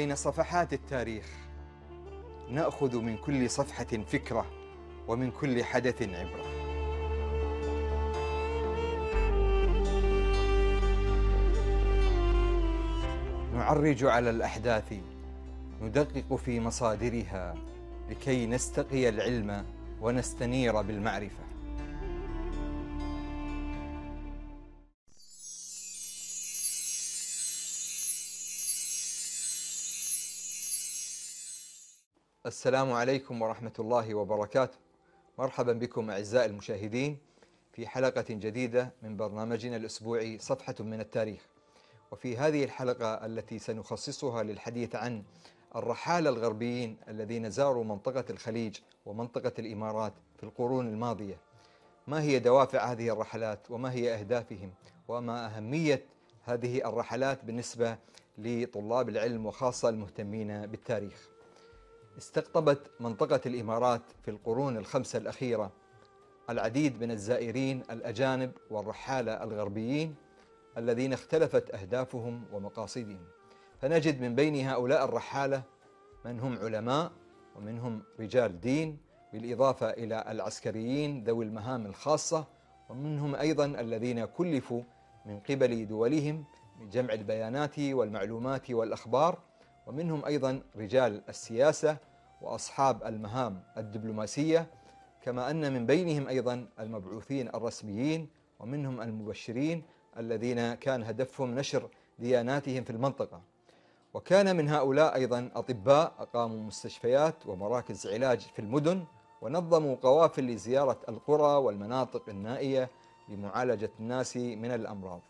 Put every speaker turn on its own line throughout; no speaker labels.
بين صفحات التاريخ ناخذ من كل صفحه فكره ومن كل حدث عبره نعرج على الاحداث ندقق في مصادرها لكي نستقي العلم ونستنير بالمعرفه السلام عليكم ورحمة الله وبركاته. مرحبا بكم أعزائي المشاهدين في حلقة جديدة من برنامجنا الأسبوعي صفحة من التاريخ. وفي هذه الحلقة التي سنخصصها للحديث عن الرحالة الغربيين الذين زاروا منطقة الخليج ومنطقة الإمارات في القرون الماضية. ما هي دوافع هذه الرحلات وما هي أهدافهم وما أهمية هذه الرحلات بالنسبة لطلاب العلم وخاصة المهتمين بالتاريخ. استقطبت منطقة الإمارات في القرون الخمسة الأخيرة العديد من الزائرين الأجانب والرحالة الغربيين الذين اختلفت أهدافهم ومقاصدهم فنجد من بين هؤلاء الرحالة من هم علماء ومنهم رجال دين بالإضافة إلى العسكريين ذوي المهام الخاصة ومنهم أيضا الذين كلفوا من قبل دولهم بجمع البيانات والمعلومات والأخبار ومنهم أيضا رجال السياسة وأصحاب المهام الدبلوماسية كما أن من بينهم أيضا المبعوثين الرسميين ومنهم المبشرين الذين كان هدفهم نشر دياناتهم في المنطقة وكان من هؤلاء أيضا أطباء أقاموا مستشفيات ومراكز علاج في المدن ونظموا قوافل لزيارة القرى والمناطق النائية لمعالجة الناس من الأمراض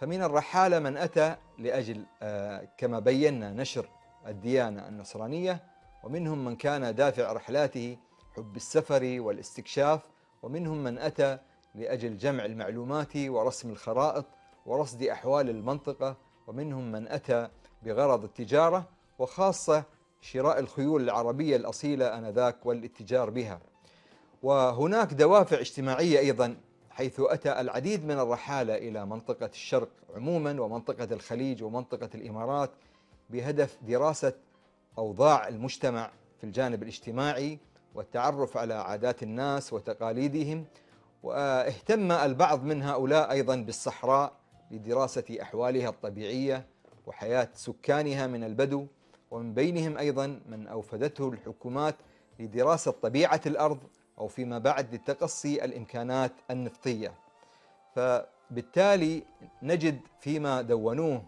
فمن الرحالة من أتى لأجل آه، كما بينا نشر الديانة النصرانية ومنهم من كان دافع رحلاته حب السفر والاستكشاف ومنهم من أتى لأجل جمع المعلومات ورسم الخرائط ورصد أحوال المنطقة ومنهم من أتى بغرض التجارة وخاصة شراء الخيول العربية الأصيلة آنذاك والاتجار بها وهناك دوافع اجتماعية أيضا حيث أتى العديد من الرحالة إلى منطقة الشرق عموما ومنطقة الخليج ومنطقة الإمارات بهدف دراسة أوضاع المجتمع في الجانب الاجتماعي والتعرف على عادات الناس وتقاليدهم واهتم البعض من هؤلاء أيضا بالصحراء لدراسة أحوالها الطبيعية وحياة سكانها من البدو ومن بينهم أيضا من أوفدته الحكومات لدراسة طبيعة الأرض أو فيما بعد لتقصي الإمكانات النفطية فبالتالي نجد فيما دونوه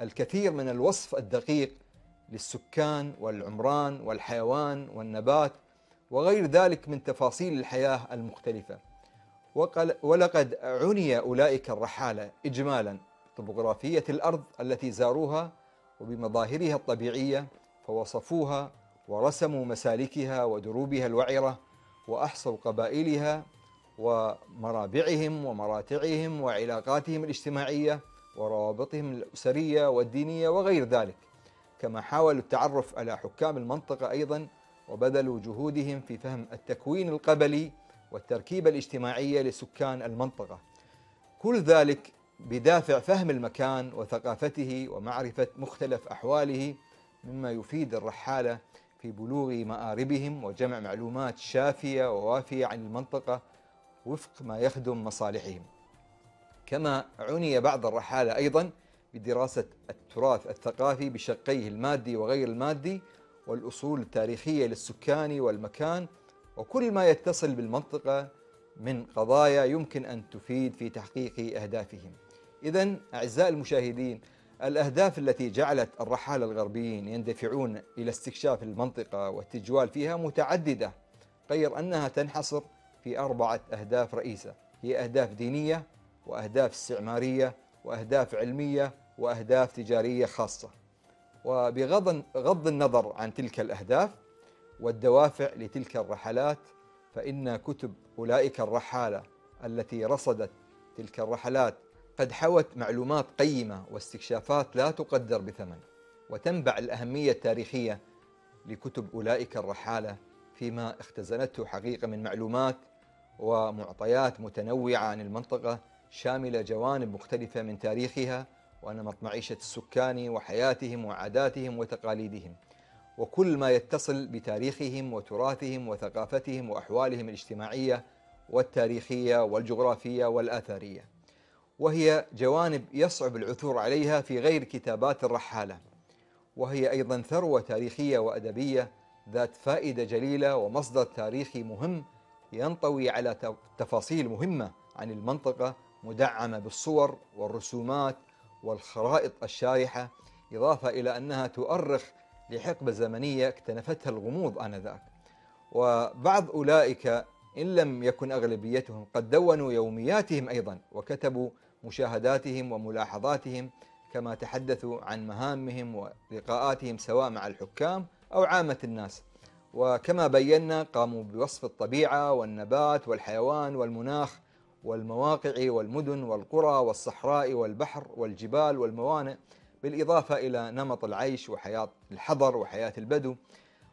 الكثير من الوصف الدقيق للسكان والعمران والحيوان والنبات وغير ذلك من تفاصيل الحياة المختلفة وقل ولقد عني أولئك الرحالة إجمالا بطبوغرافية الأرض التي زاروها وبمظاهرها الطبيعية فوصفوها ورسموا مسالكها ودروبها الوعرة وأحصوا قبائلها ومرابعهم ومراتعهم وعلاقاتهم الاجتماعية وروابطهم الأسرية والدينية وغير ذلك كما حاولوا التعرف على حكام المنطقة أيضا وبذلوا جهودهم في فهم التكوين القبلي والتركيبة الاجتماعية لسكان المنطقة كل ذلك بدافع فهم المكان وثقافته ومعرفة مختلف أحواله مما يفيد الرحالة في بلوغ مآربهم وجمع معلومات شافية ووافية عن المنطقة وفق ما يخدم مصالحهم كما عني بعض الرحالة أيضا بدراسة التراث الثقافي بشقيه المادي وغير المادي والأصول التاريخية للسكان والمكان وكل ما يتصل بالمنطقة من قضايا يمكن أن تفيد في تحقيق أهدافهم إذا أعزائي المشاهدين الأهداف التي جعلت الرحالة الغربيين يندفعون إلى استكشاف المنطقة والتجوال فيها متعددة غير أنها تنحصر في أربعة أهداف رئيسة هي أهداف دينية وأهداف استعمارية وأهداف علمية وأهداف تجارية خاصة وبغض النظر عن تلك الأهداف والدوافع لتلك الرحلات فإن كتب أولئك الرحالة التي رصدت تلك الرحلات قد حوت معلومات قيمة واستكشافات لا تقدر بثمن وتنبع الأهمية التاريخية لكتب أولئك الرحالة فيما اختزنته حقيقة من معلومات ومعطيات متنوعة عن المنطقة شاملة جوانب مختلفة من تاريخها ونمط معيشة السكان وحياتهم وعاداتهم وتقاليدهم وكل ما يتصل بتاريخهم وتراثهم وثقافتهم وأحوالهم الاجتماعية والتاريخية والجغرافية والآثارية وهي جوانب يصعب العثور عليها في غير كتابات الرحالة وهي أيضا ثروة تاريخية وأدبية ذات فائدة جليلة ومصدر تاريخي مهم ينطوي على تفاصيل مهمة عن المنطقة مدعمة بالصور والرسومات والخرائط الشارحة إضافة إلى أنها تؤرخ لحقبة زمنية اكتنفتها الغموض آنذاك وبعض أولئك إن لم يكن أغلبيتهم قد دونوا يومياتهم أيضا وكتبوا مشاهداتهم وملاحظاتهم كما تحدثوا عن مهامهم ولقاءاتهم سواء مع الحكام او عامه الناس. وكما بينا قاموا بوصف الطبيعه والنبات والحيوان والمناخ والمواقع والمدن والقرى والصحراء والبحر والجبال والموانئ بالاضافه الى نمط العيش وحياه الحضر وحياه البدو.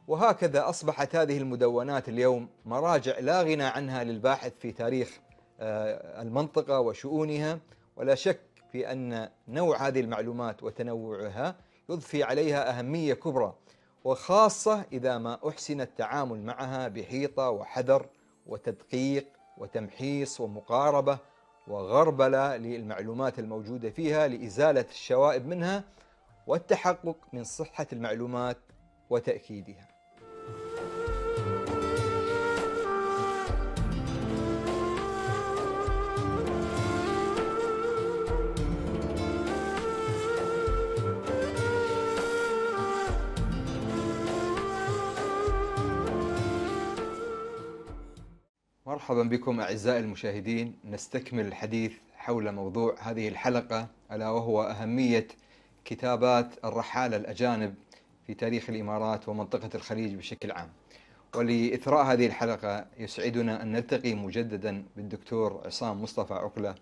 وهكذا اصبحت هذه المدونات اليوم مراجع لا غنى عنها للباحث في تاريخ آه، المنطقه وشؤونها ولا شك في أن نوع هذه المعلومات وتنوعها يضفي عليها أهمية كبرى وخاصة إذا ما أحسن التعامل معها بحيطة وحذر وتدقيق وتمحيص ومقاربة وغربلة للمعلومات الموجودة فيها لإزالة الشوائب منها والتحقق من صحة المعلومات وتأكيدها مرحبا بكم اعزائي المشاهدين نستكمل الحديث حول موضوع هذه الحلقه الا وهو اهميه كتابات الرحاله الاجانب في تاريخ الامارات ومنطقه الخليج بشكل عام. ولاثراء هذه الحلقه يسعدنا ان نلتقي مجددا بالدكتور عصام مصطفى عقله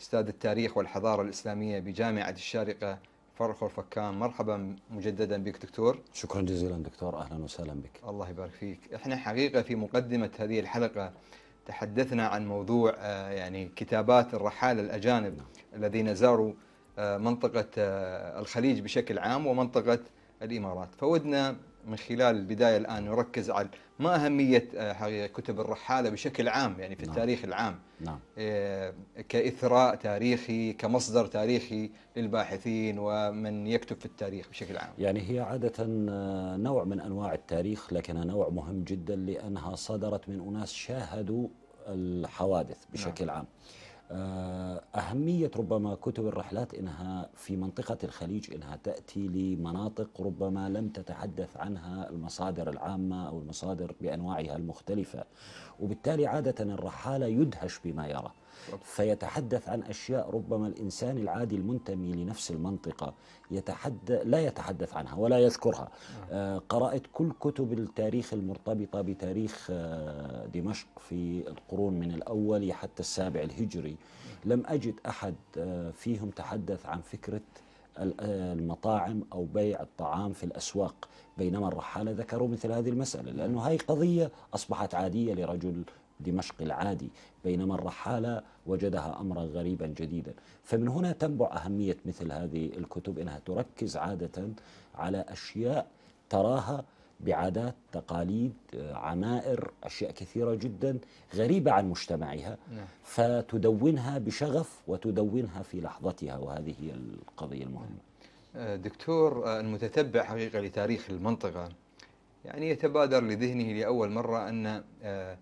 استاذ التاريخ والحضاره الاسلاميه بجامعه الشارقه فرخور فكان مرحبا مجددا بك دكتور شكرا جزيلا دكتور اهلا وسهلا بك الله يبارك فيك احنا حقيقه في مقدمه هذه الحلقه تحدثنا عن موضوع آه، يعني كتابات الرحالة الأجانب نعم. الذين زاروا آه، منطقة آه، الخليج بشكل عام ومنطقة الإمارات فودنا من خلال البداية الآن نركز على ما أهمية آه، كتب الرحالة بشكل عام يعني في نعم. التاريخ العام نعم. آه، كإثراء تاريخي كمصدر تاريخي للباحثين ومن يكتب في التاريخ بشكل عام
يعني هي عادة آه، نوع من أنواع التاريخ لكنها نوع مهم جدا لأنها صدرت من أناس شاهدوا الحوادث نعم. بشكل نعم. عام آه، أهمية ربما كتب الرحلات إنها في منطقة الخليج إنها تأتي لمناطق ربما لم تتحدث عنها المصادر العامة أو المصادر بأنواعها المختلفة وبالتالي عادة الرحالة يدهش بما يرى فيتحدث عن أشياء ربما الإنسان العادي المنتمي لنفس المنطقة يتحد... لا يتحدث عنها ولا يذكرها نعم. آه، قرأت كل كتب التاريخ المرتبطة بتاريخ آه، دمشق في القرون من الأول حتى السابع الهجري نعم. لم أجد أحد آه، فيهم تحدث عن فكرة المطاعم أو بيع الطعام في الأسواق بينما الرحالة ذكروا مثل هذه المسألة لأنه هذه قضية أصبحت عادية لرجل دمشق العادي بينما الرحالة وجدها أمرا غريبا جديدا فمن هنا تنبع أهمية مثل هذه الكتب إنها تركز عادة على أشياء تراها بعادات تقاليد عمائر أشياء كثيرة جدا غريبة عن مجتمعها نعم. فتدونها بشغف وتدونها في لحظتها وهذه هي القضية المهمة نعم.
أه، دكتور أه، المتتبع حقيقة لتاريخ المنطقة يعني يتبادر لذهنه لأول مرة أن أه،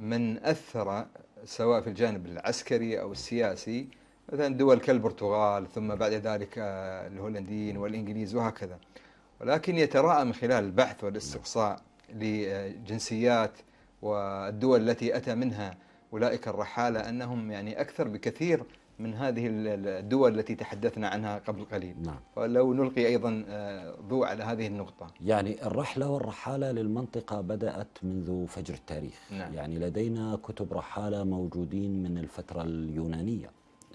من أثر سواء في الجانب العسكري أو السياسي مثلا دول كالبرتغال ثم بعد ذلك آه، الهولنديين والإنجليز وهكذا ولكن يتراءى من خلال البحث والاستقصاء لجنسيات والدول التي أتى منها أولئك الرحالة أنهم يعني أكثر بكثير من هذه الدول التي تحدثنا عنها قبل قليل نعم. فلو نلقي أيضا آه، ضوء على هذه النقطة
يعني الرحلة والرحالة للمنطقة بدأت منذ فجر التاريخ نعم. يعني لدينا كتب رحالة موجودين من الفترة اليونانية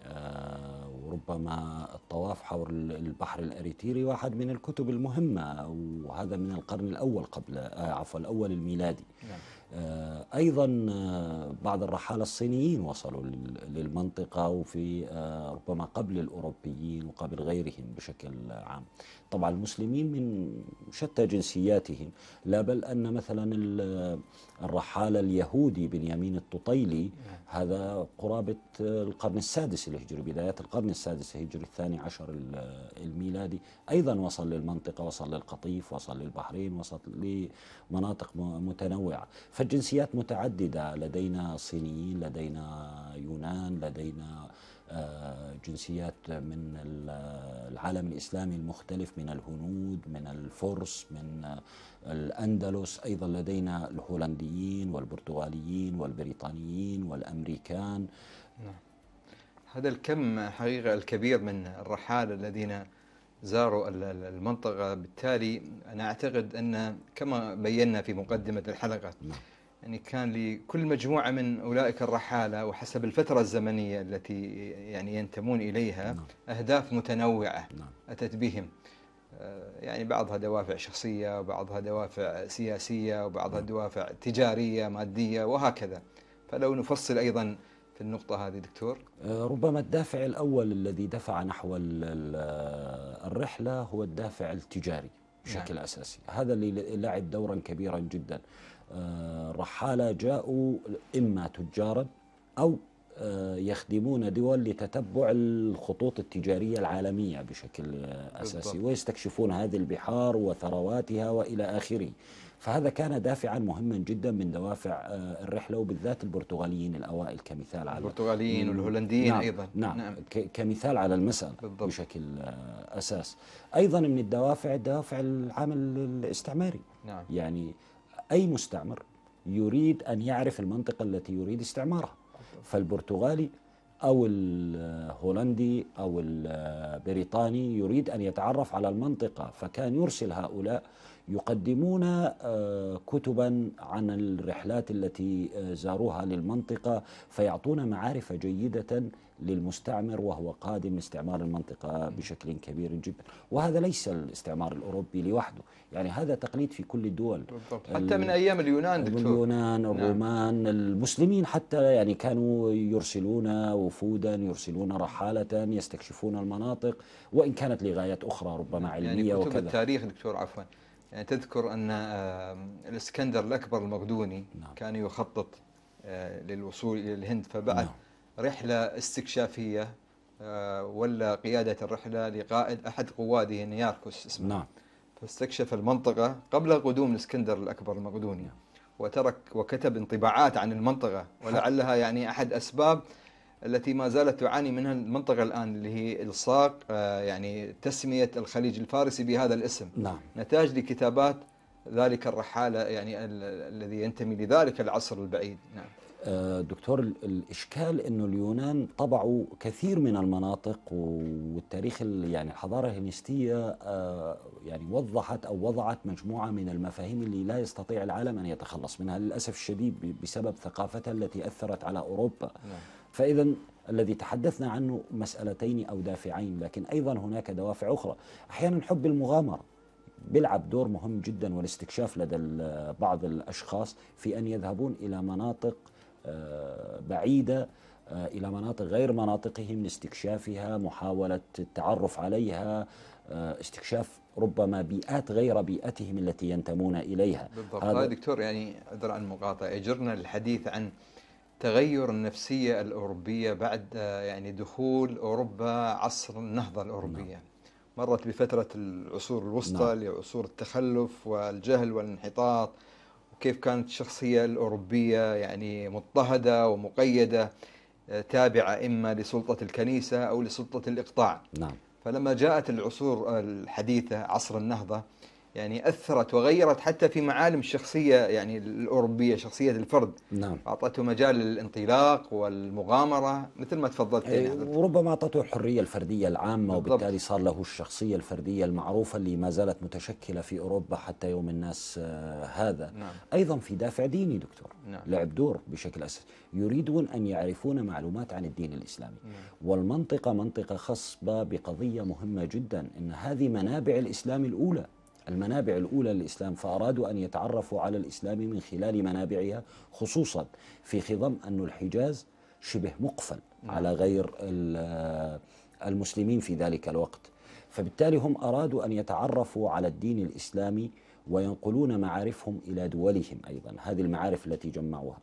آه، وربما الطواف حول البحر الأريتيري واحد من الكتب المهمة وهذا من القرن الأول قبل آه، عفوا الأول الميلادي نعم. آه، أيضا آه، بعض الرحالة الصينيين وصلوا للمنطقة وفي آه، ربما قبل الأوروبيين وقبل غيرهم بشكل عام طبعا المسلمين من شتى جنسياتهم لا بل أن مثلا الرحالة اليهودي بنيامين الططيلي نعم. هذا قرابة القرن السادس الهجري بدايات القرن السادس الهجري الثاني عشر الميلادي أيضا وصل للمنطقة وصل للقطيف وصل للبحرين وصل لمناطق متنوعة فالجنسيات متعددة لدينا صينيين لدينا يونان لدينا آه، جنسيات من العالم الإسلامي المختلف من الهنود من الفرس من آه، الأندلس أيضا لدينا الهولنديين والبرتغاليين والبريطانيين والأمريكان نعم.
هذا الكم حقيقة الكبير من الرحالة الذين زاروا المنطقة بالتالي أنا أعتقد أن كما بينا في مقدمة الحلقة نعم. يعني كان لكل مجموعة من أولئك الرحالة وحسب الفترة الزمنية التي يعني ينتمون إليها نعم. أهداف متنوعة نعم. أتت بهم آه، يعني بعضها دوافع شخصية وبعضها دوافع سياسية وبعضها نعم. دوافع تجارية مادية وهكذا فلو نفصل أيضا في النقطة هذه دكتور
آه، ربما الدافع الأول الذي دفع نحو آه، الرحلة هو الدافع التجاري بشكل نعم. أساسي هذا اللي لعب دورا كبيرا جدا الرحالة آه، جاءوا إما تجارا أو آه، يخدمون دول لتتبع الخطوط التجارية العالمية بشكل آه، أساسي ويستكشفون هذه البحار وثرواتها وإلى آخره فهذا كان دافعا مهما جدا من دوافع الرحلة وبالذات البرتغاليين الأوائل كمثال على البرتغاليين والهولنديين نعم أيضا نعم, نعم كمثال على المسألة بالضبط. بشكل أساس أيضا من الدوافع الدوافع العامل الاستعماري نعم يعني أي مستعمر يريد أن يعرف المنطقة التي يريد استعمارها فالبرتغالي أو الهولندي أو البريطاني يريد أن يتعرف على المنطقة فكان يرسل هؤلاء يقدمون آه، كتبا عن الرحلات التي آه، زاروها للمنطقة فيعطون معارف جيدة للمستعمر وهو قادم لاستعمار المنطقة بشكل كبير جدا وهذا ليس الاستعمار الأوروبي لوحده يعني هذا تقليد في كل الدول بالضبط. حتى من أيام اليونان دكتور اليونان نعم. الرومان نعم. المسلمين حتى يعني كانوا يرسلون وفودا يرسلون رحالة يستكشفون المناطق وإن كانت لغايات أخرى ربما نعم. علمية يعني كتب وكذا التاريخ
دكتور عفوا يعني تذكر أن الإسكندر الأكبر المقدوني نعم. كان يخطط آه، للوصول إلى الهند فبعث نعم. رحلة استكشافية آه، ولا قيادة الرحلة لقائد أحد قواده نياركوس اسمه نعم فاستكشف المنطقة قبل قدوم الإسكندر الأكبر المقدوني وترك وكتب انطباعات عن المنطقة ولعلها يعني أحد أسباب التي ما زالت تعاني منها المنطقة الآن اللي هي إلصاق آه، يعني تسمية الخليج الفارسي بهذا الاسم نعم. نتاج لكتابات ذلك الرحالة يعني الذي ينتمي
لذلك العصر البعيد نعم دكتور الإشكال أنه اليونان طبعوا كثير من المناطق والتاريخ يعني الحضارة الهينستية آه، يعني وضحت أو وضعت مجموعة من المفاهيم اللي لا يستطيع العالم أن يتخلص منها للأسف الشديد بسبب ثقافتها التي أثرت على أوروبا نعم. فإذا الذي تحدثنا عنه مسألتين أو دافعين لكن أيضا هناك دوافع أخرى أحيانا حب المغامرة بيلعب دور مهم جدا والاستكشاف لدى بعض الأشخاص في أن يذهبون إلى مناطق آه، بعيدة آه، إلى مناطق غير مناطقهم لاستكشافها محاولة التعرف عليها آه، استكشاف ربما بيئات غير بيئتهم التي ينتمون إليها بالضبط هذا
دكتور يعني أدرى عن المقاطعة يجرنا الحديث عن تغير النفسية الأوروبية بعد يعني دخول أوروبا عصر النهضة الأوروبية نعم. مرت بفترة العصور الوسطى نعم. لعصور التخلف والجهل والانحطاط كيف كانت الشخصية الأوروبية يعني مضطهدة ومقيدة آه، تابعة إما لسلطة الكنيسة أو لسلطة الإقطاع نعم. فلما جاءت العصور الحديثة عصر النهضة يعني أثرت وغيرت حتى في معالم الشخصية يعني الأوروبية شخصية الفرد نعم أعطته مجال للانطلاق والمغامرة مثل ما تفضلت يعني
وربما أعطته الحرية الفردية العامة بالضبط. وبالتالي صار له الشخصية الفردية المعروفة اللي ما زالت متشكلة في أوروبا حتى يوم الناس آه، هذا نعم. أيضا في دافع ديني دكتور نعم. لعب دور بشكل أساسي يريدون أن يعرفون معلومات عن الدين الإسلامي نعم. والمنطقة منطقة خصبة بقضية مهمة جدا أن هذه منابع الإسلام الأولى المنابع الأولى للإسلام فأرادوا أن يتعرفوا على الإسلام من خلال منابعها خصوصا في خضم أن الحجاز شبه مقفل على غير المسلمين في ذلك الوقت فبالتالي هم أرادوا أن يتعرفوا على الدين الإسلامي وينقلون معارفهم إلى دولهم أيضا هذه المعارف التي جمعوها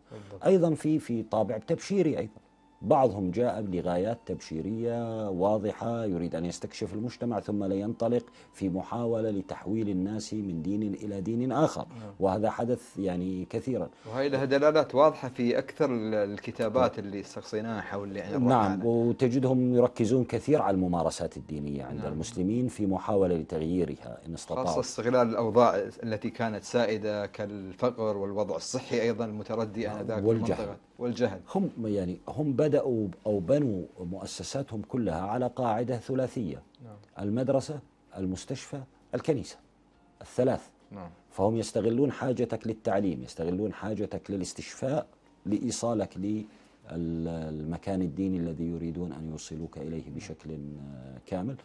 أيضا في في طابع تبشيري أيضا بعضهم جاء لغايات تبشيرية واضحة يريد أن يستكشف المجتمع ثم لينطلق في محاولة لتحويل الناس من دين إلى دين آخر نعم. وهذا حدث يعني كثيرا
وهي لها دلالات واضحة في أكثر الكتابات اللي استقصيناها حول يعني نعم
وتجدهم يركزون كثير على الممارسات الدينية عند نعم. المسلمين في محاولة لتغييرها إن استطاعوا خاصة
استغلال الأوضاع التي كانت سائدة كالفقر والوضع الصحي أيضا المتردي نعم، آنذاك والجهل
والجهل هم يعني هم بدأ بدأوا أو بنوا مؤسساتهم كلها على قاعدة ثلاثية نعم. المدرسة المستشفى الكنيسة الثلاث نعم. فهم يستغلون حاجتك للتعليم يستغلون حاجتك للاستشفاء لإيصالك للمكان الديني الذي يريدون أن يوصلوك إليه نعم. بشكل آه، كامل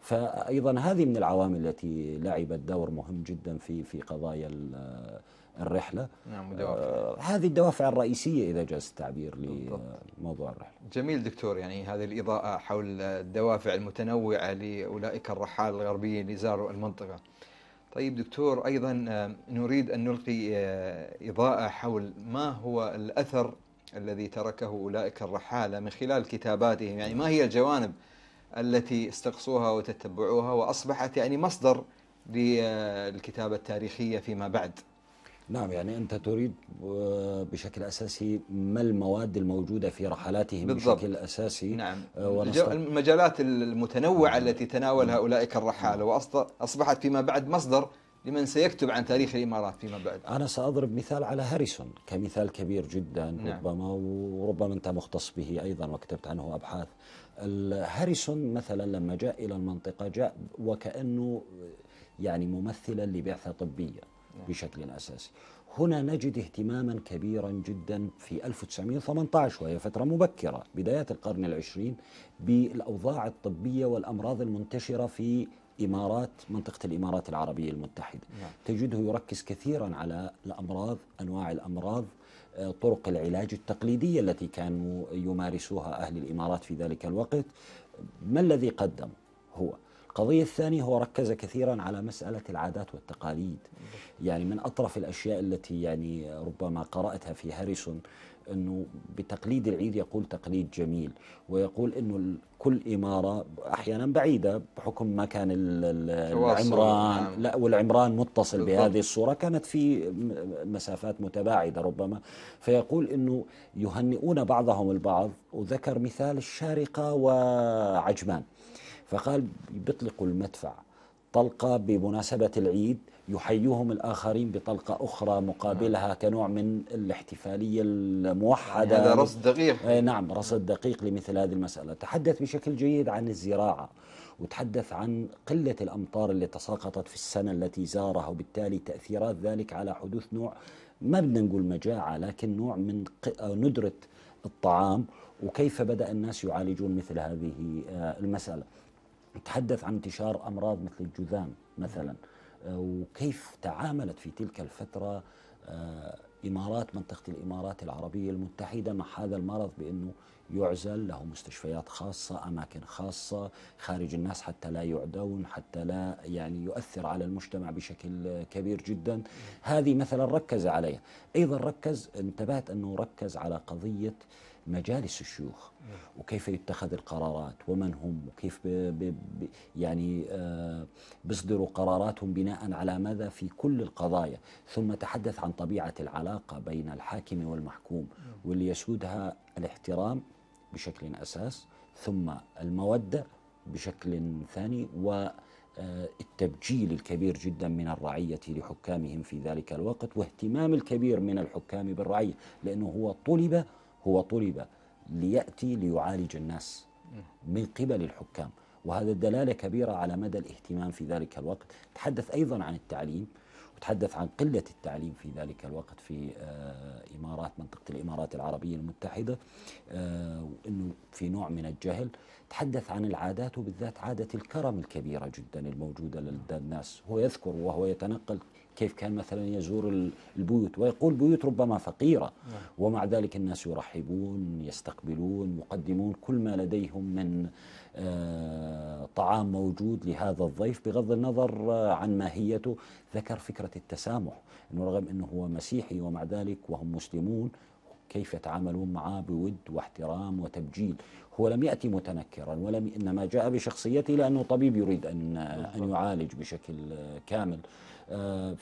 فأيضا هذه من العوامل التي لعبت دور مهم جدا في في قضايا آه، الرحلة نعم دوافع. آه هذه الدوافع الرئيسية إذا جاز التعبير لموضوع الرحلة
جميل دكتور يعني هذه الإضاءة حول الدوافع المتنوعة لأولئك الرحال الغربيين اللي زاروا المنطقة طيب دكتور أيضا آه، نريد أن نلقي آه، إضاءة حول ما هو الأثر الذي تركه أولئك الرحالة من خلال كتاباتهم يعني ما هي الجوانب التي استقصوها وتتبعوها وأصبحت يعني مصدر للكتابة آه، التاريخية فيما بعد
نعم يعني أنت تريد آه، بشكل أساسي ما المواد الموجودة في رحلاتهم بالضبط. بشكل أساسي نعم آه،
المجالات المتنوعة نعم. التي تناولها نعم. أولئك الرحالة نعم. وأصبحت فيما بعد مصدر لمن سيكتب عن تاريخ الإمارات فيما بعد
أنا سأضرب مثال على هاريسون كمثال كبير جدا نعم. ربما وربما أنت مختص به أيضا وكتبت عنه أبحاث هاريسون مثلا لما جاء إلى المنطقة جاء وكأنه يعني ممثلا لبعثة طبية بشكل أساسي هنا نجد اهتماما كبيرا جدا في 1918 وهي فترة مبكرة بدايات القرن العشرين بالأوضاع الطبية والأمراض المنتشرة في إمارات منطقة الإمارات العربية المتحدة نعم. تجده يركز كثيرا على الأمراض أنواع الأمراض آه، طرق العلاج التقليدية التي كانوا يمارسوها أهل الإمارات في ذلك الوقت ما الذي قدم هو القضية الثانية هو ركز كثيرا على مسألة العادات والتقاليد يعني من أطرف الأشياء التي يعني ربما قرأتها في هاريسون أنه بتقليد العيد يقول تقليد جميل ويقول أنه كل إمارة أحيانا بعيدة بحكم ما كان العمران نعم. لا والعمران متصل بهذه الصورة كانت في مسافات متباعدة ربما فيقول أنه يهنئون بعضهم البعض وذكر مثال الشارقة وعجمان فقال بيطلقوا المدفع طلقة بمناسبة العيد يحيوهم الآخرين بطلقة أخرى مقابلها نعم. كنوع من الاحتفالية يعني الموحدة هذا رصد دقيق إيه نعم رصد دقيق لمثل هذه المسألة تحدث بشكل جيد عن الزراعة وتحدث عن قلة الأمطار اللي تساقطت في السنة التي زارها وبالتالي تأثيرات ذلك على حدوث نوع ما بدنا نقول مجاعة لكن نوع من ندرة الطعام وكيف بدأ الناس يعالجون مثل هذه آه، المسألة تحدث عن انتشار أمراض مثل الجذام مثلا آه، وكيف تعاملت في تلك الفترة آه، إمارات منطقة الإمارات العربية المتحدة مع هذا المرض بأنه يعزل له مستشفيات خاصة أماكن خاصة خارج الناس حتى لا يعدون حتى لا يعني يؤثر على المجتمع بشكل كبير جدا هذه مثلا ركز عليها أيضا ركز انتبهت أنه ركز على قضية مجالس الشيوخ نعم. وكيف يتخذ القرارات ومن هم وكيف بي بي يعني آه، بيصدروا قراراتهم بناء على ماذا في كل القضايا ثم تحدث عن طبيعة العلاقة بين الحاكم والمحكوم نعم. واللي يسودها الاحترام بشكل أساس ثم المودة بشكل ثاني و آه، التبجيل الكبير جدا من الرعية لحكامهم في ذلك الوقت واهتمام الكبير من الحكام بالرعية لأنه هو طلب هو طلب ليأتي ليعالج الناس من قبل الحكام وهذا دلالة كبيرة على مدى الاهتمام في ذلك الوقت تحدث أيضا عن التعليم وتحدث عن قلة التعليم في ذلك الوقت في آه، إمارات منطقة الإمارات العربية المتحدة وأنه آه، في نوع من الجهل تحدث عن العادات وبالذات عادة الكرم الكبيرة جدا الموجودة لدى الناس هو يذكر وهو يتنقل كيف كان مثلا يزور البيوت ويقول بيوت ربما فقيرة نعم. ومع ذلك الناس يرحبون يستقبلون يقدمون كل ما لديهم من آه، طعام موجود لهذا الضيف بغض النظر آه، عن ماهيته ذكر فكرة التسامح أنه رغم أنه هو مسيحي ومع ذلك وهم مسلمون كيف يتعاملون معه بود واحترام وتبجيل هو لم يأتي متنكرا ولم إنما جاء بشخصيته لأنه طبيب يريد أن, أن يعالج بشكل آه، كامل آه،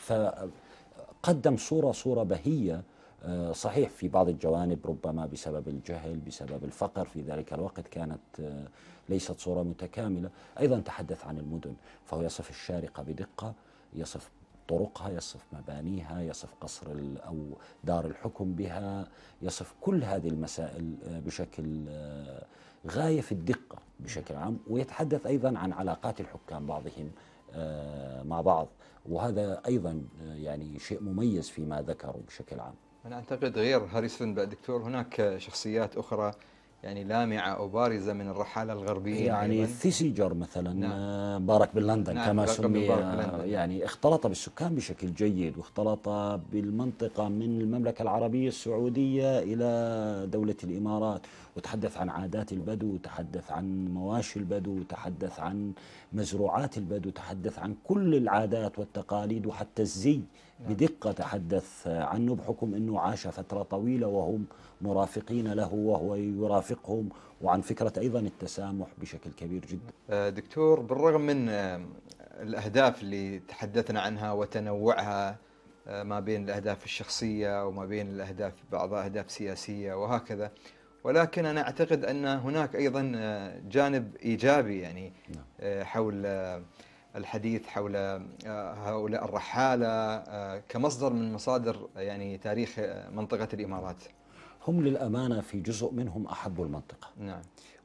فقدم صورة صورة بهية آه، صحيح في بعض الجوانب ربما بسبب الجهل بسبب الفقر في ذلك الوقت كانت آه، ليست صورة متكاملة أيضا تحدث عن المدن فهو يصف الشارقة بدقة يصف طرقها يصف مبانيها يصف قصر أو دار الحكم بها يصف كل هذه المسائل بشكل غاية في الدقة بشكل عام ويتحدث أيضا عن علاقات الحكام بعضهم مع بعض وهذا أيضا يعني شيء مميز فيما ذكروا بشكل عام
أنا أعتقد غير هاريسون دكتور هناك شخصيات أخرى يعني لامعة وبارزة من الرحالة الغربيين يعني
ثيسيجر مثلا نعم. آه، بارك لندن نعم كما سمي آه، يعني اختلط بالسكان بشكل جيد واختلط بالمنطقة من المملكة العربية السعودية إلى دولة الإمارات وتحدث عن عادات البدو تحدث عن مواشي البدو تحدث عن مزروعات البدو تحدث عن كل العادات والتقاليد وحتى الزي نعم. بدقة تحدث عنه بحكم أنه عاش فترة طويلة وهم مرافقين له وهو يرافقهم وعن فكرة أيضا التسامح بشكل كبير جدا
أه، دكتور بالرغم من أه، الأهداف اللي تحدثنا عنها وتنوعها أه، ما بين الأهداف الشخصية وما بين الأهداف بعض أهداف سياسية وهكذا ولكن أنا أعتقد أن هناك أيضا جانب إيجابي يعني نعم. حول الحديث حول هؤلاء الرحالة كمصدر من مصادر يعني تاريخ منطقة
الإمارات هم للأمانة في جزء منهم أحبوا المنطقة نعم.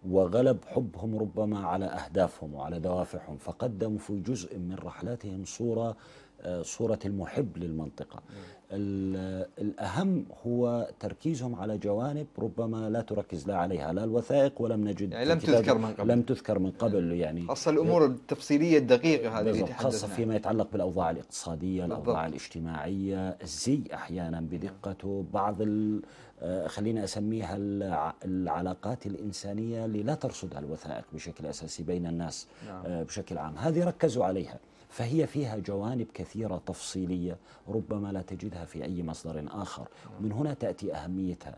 وغلب حبهم ربما على أهدافهم وعلى دوافعهم فقدموا في جزء من رحلاتهم صورة آه، صورة المحب للمنطقة نعم. الأهم هو تركيزهم على جوانب ربما لا تركز لا عليها لا الوثائق ولم نجد يعني لم تذكر من قبل لم تذكر من قبل نعم. يعني خاصة الأمور التفصيليه الدقيقة هذه اللي خاصة فيما يتعلق بالأوضاع الاقتصادية بالضبط. الأوضاع الاجتماعية الزي أحيانا بدقته بعض ال آه، خلينا اسميها العلاقات الانسانيه اللي لا ترصدها الوثائق بشكل اساسي بين الناس نعم. آه، بشكل عام، هذه ركزوا عليها، فهي فيها جوانب كثيره تفصيليه ربما لا تجدها في اي مصدر اخر، ومن نعم. هنا تاتي اهميتها.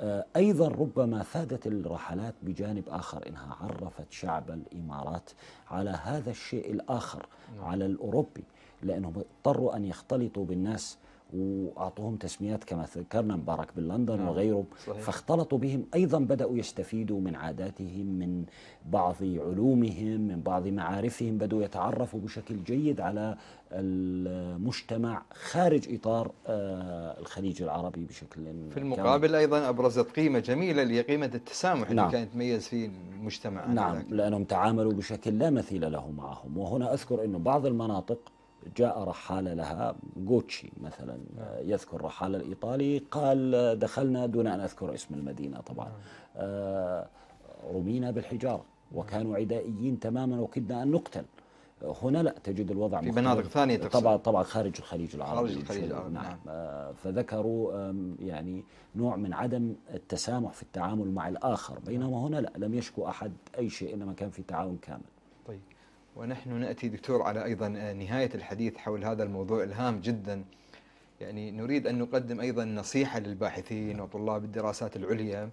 آه، ايضا ربما فادت الرحلات بجانب اخر انها عرفت شعب الامارات على هذا الشيء الاخر، نعم. على الاوروبي، لانهم اضطروا ان يختلطوا بالناس واعطوهم تسميات كما ذكرنا مبارك بن لندن نعم، وغيره صحيح. فاختلطوا بهم ايضا بداوا يستفيدوا من عاداتهم من بعض علومهم من بعض معارفهم بداوا يتعرفوا بشكل جيد على المجتمع خارج اطار آه، الخليج العربي بشكل في المقابل
كامل. ايضا ابرزت قيمه جميله اللي قيمه التسامح نعم. اللي كانت
تميز فيه المجتمع نعم لانهم تعاملوا بشكل لا مثيل له معهم وهنا اذكر انه بعض المناطق جاء رحالة لها جوتشي مثلا نعم. يذكر رحالة الإيطالي قال دخلنا دون أن أذكر اسم المدينة طبعا نعم. آه، رمينا بالحجارة نعم. وكانوا عدائيين تماما وكدنا أن نقتل هنا لا تجد الوضع في مناطق ثانية تقصد طبعا طبعا خارج الخليج العربي خارج الخليج العربي نعم, نعم. آه، فذكروا يعني نوع من عدم التسامح في التعامل مع الآخر بينما هنا لا لم يشكو أحد أي شيء إنما كان في تعاون كامل
طيب ونحن ناتي دكتور على ايضا آه، نهايه الحديث حول هذا الموضوع الهام جدا يعني نريد ان نقدم ايضا نصيحه للباحثين نعم. وطلاب الدراسات العليا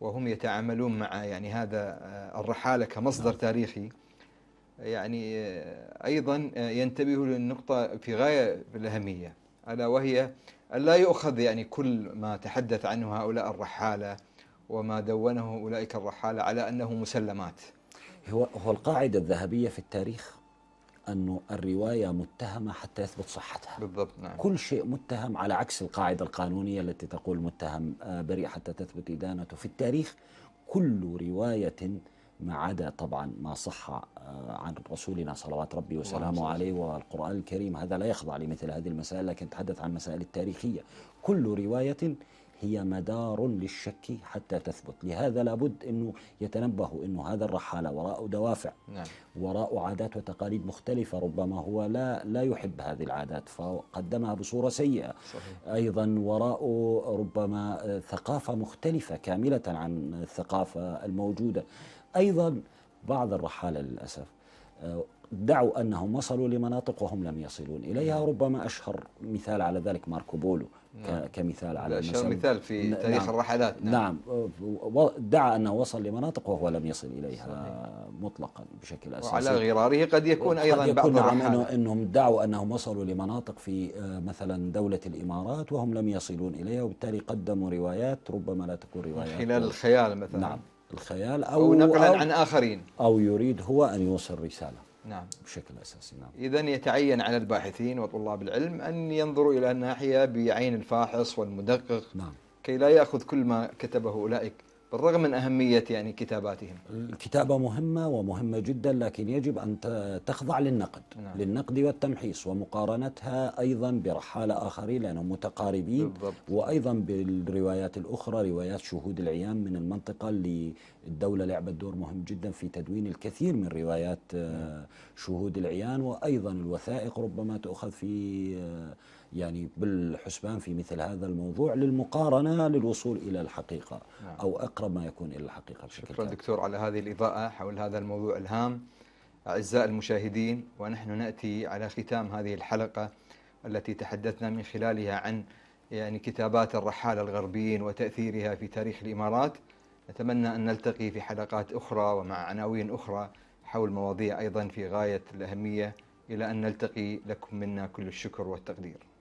وهم يتعاملون مع يعني هذا آه، الرحاله كمصدر نعم. تاريخي يعني آه، ايضا ينتبهوا للنقطه في غايه الاهميه الا وهي ألا يؤخذ يعني كل ما تحدث عنه هؤلاء الرحاله وما دونه اولئك الرحاله على انه مسلمات
هو هو القاعدة الذهبية في التاريخ أنه الرواية متهمة حتى يثبت صحتها بالضبط نعم كل شيء متهم على عكس القاعدة القانونية التي تقول متهم آه، بريء حتى تثبت إدانته في التاريخ كل رواية ما عدا طبعا ما صح آه، عن رسولنا صلوات ربي وسلامه عليه والقرآن الكريم هذا لا يخضع لمثل هذه المسائل لكن تحدث عن مسائل التاريخية كل رواية هي مدار للشك حتى تثبت لهذا لابد أنه يتنبهوا أنه هذا الرحالة وراءه دوافع نعم. وراءه عادات وتقاليد مختلفة ربما هو لا, لا يحب هذه العادات فقدمها بصورة سيئة صحيح. أيضا وراءه ربما ثقافة مختلفة كاملة عن الثقافة الموجودة أيضا بعض الرحالة للأسف ادعوا أنهم وصلوا لمناطق وهم لم يصلون إليها نعم. ربما أشهر مثال على ذلك ماركو بولو نعم. كمثال على أشهر مثال
في تاريخ نعم
الرحلات نعم, نعم ادعى أنه وصل لمناطق وهو لم يصل إليها صحيح. مطلقا بشكل أساسي وعلى غراره
قد يكون أيضا قد يكون بعض نعم الرحلات
أنهم ادعوا أنهم وصلوا لمناطق في آه، مثلا دولة الإمارات وهم لم يصلون إليها وبالتالي قدموا روايات ربما لا تكون روايات خلال الخيال مثلا نعم الخيال أو, أو نقلا عن آخرين أو يريد هو أن يوصل رسالة نعم بشكل اساسي نعم
اذا يتعين على الباحثين وطلاب العلم ان ينظروا الى الناحيه بعين الفاحص والمدقق نعم كي لا ياخذ كل ما كتبه اولئك بالرغم من أهمية يعني كتاباتهم
الكتابة مهمة ومهمة جدا لكن يجب أن تخضع للنقد نعم. للنقد والتمحيص ومقارنتها أيضا برحالة آخرين لأنهم متقاربين بالضبط. وأيضا بالروايات الأخرى روايات شهود العيان من المنطقة اللي الدولة لعبت دور مهم جدا في تدوين الكثير من روايات آه، شهود العيان وأيضا الوثائق ربما تؤخذ في آه، يعني بالحسبان في مثل هذا الموضوع للمقارنة للوصول إلى الحقيقة نعم. أو أقرب ما يكون إلى الحقيقة بشكل شكرا كامل.
دكتور على هذه الإضاءة حول هذا الموضوع الهام أعزائي المشاهدين ونحن نأتي على ختام هذه الحلقة التي تحدثنا من خلالها عن يعني كتابات الرحالة الغربيين وتأثيرها في تاريخ الإمارات أتمنى أن نلتقي في حلقات أخرى ومع عناوين أخرى حول مواضيع أيضا في غاية الأهمية إلى أن نلتقي لكم منا كل الشكر والتقدير